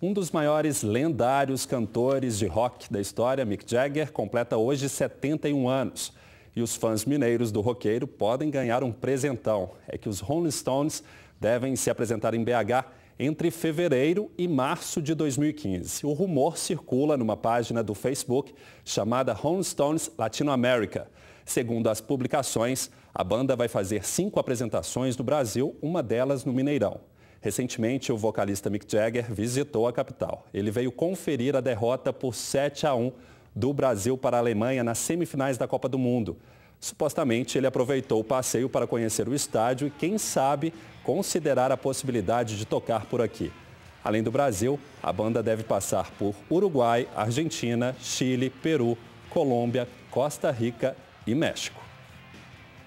Um dos maiores lendários cantores de rock da história, Mick Jagger, completa hoje 71 anos. E os fãs mineiros do roqueiro podem ganhar um presentão. É que os Rolling Stones devem se apresentar em BH entre fevereiro e março de 2015. O rumor circula numa página do Facebook chamada Rolling Stones Latino America. Segundo as publicações, a banda vai fazer cinco apresentações no Brasil, uma delas no Mineirão. Recentemente, o vocalista Mick Jagger visitou a capital. Ele veio conferir a derrota por 7 a 1 do Brasil para a Alemanha nas semifinais da Copa do Mundo. Supostamente, ele aproveitou o passeio para conhecer o estádio e, quem sabe, considerar a possibilidade de tocar por aqui. Além do Brasil, a banda deve passar por Uruguai, Argentina, Chile, Peru, Colômbia, Costa Rica e México.